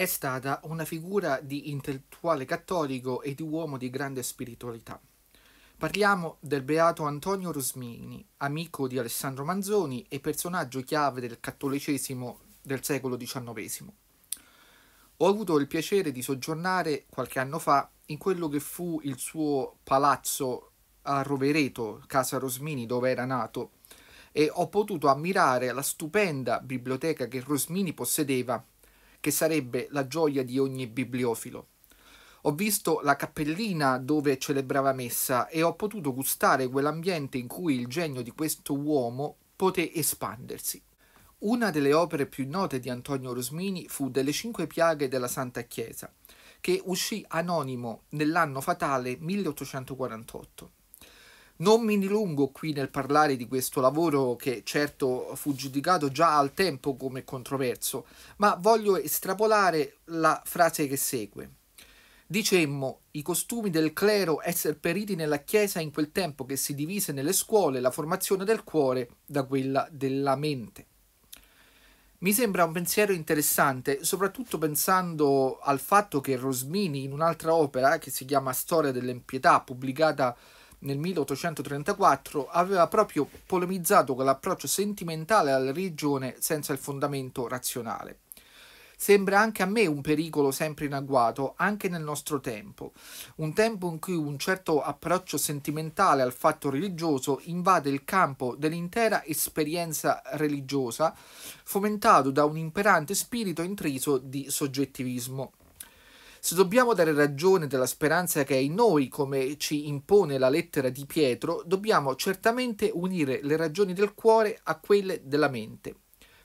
È stata una figura di intellettuale cattolico e di uomo di grande spiritualità. Parliamo del beato Antonio Rosmini, amico di Alessandro Manzoni e personaggio chiave del cattolicesimo del secolo XIX. Ho avuto il piacere di soggiornare qualche anno fa in quello che fu il suo palazzo a Rovereto, casa Rosmini, dove era nato, e ho potuto ammirare la stupenda biblioteca che Rosmini possedeva che sarebbe la gioia di ogni bibliofilo. Ho visto la cappellina dove celebrava messa e ho potuto gustare quell'ambiente in cui il genio di questo uomo poté espandersi. Una delle opere più note di Antonio Rosmini fu Delle cinque piaghe della Santa Chiesa, che uscì anonimo nell'anno fatale 1848. Non mi dilungo qui nel parlare di questo lavoro che certo fu giudicato già al tempo come controverso, ma voglio estrapolare la frase che segue. Dicemmo, i costumi del clero essere periti nella Chiesa in quel tempo che si divise nelle scuole la formazione del cuore da quella della mente. Mi sembra un pensiero interessante, soprattutto pensando al fatto che Rosmini, in un'altra opera che si chiama Storia dell'Empietà, pubblicata nel 1834 aveva proprio polemizzato con l'approccio sentimentale alla religione senza il fondamento razionale. Sembra anche a me un pericolo sempre in agguato, anche nel nostro tempo, un tempo in cui un certo approccio sentimentale al fatto religioso invade il campo dell'intera esperienza religiosa, fomentato da un imperante spirito intriso di soggettivismo. Se dobbiamo dare ragione della speranza che è in noi, come ci impone la lettera di Pietro, dobbiamo certamente unire le ragioni del cuore a quelle della mente,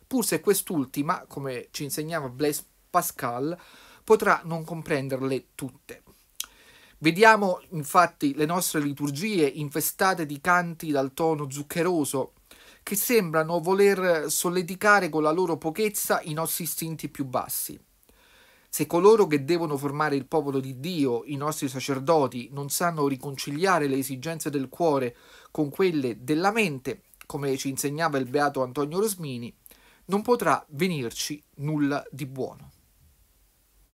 pur se quest'ultima, come ci insegnava Blaise Pascal, potrà non comprenderle tutte. Vediamo infatti le nostre liturgie infestate di canti dal tono zuccheroso, che sembrano voler solleticare con la loro pochezza i nostri istinti più bassi. Se coloro che devono formare il popolo di Dio, i nostri sacerdoti, non sanno riconciliare le esigenze del cuore con quelle della mente, come ci insegnava il beato Antonio Rosmini, non potrà venirci nulla di buono.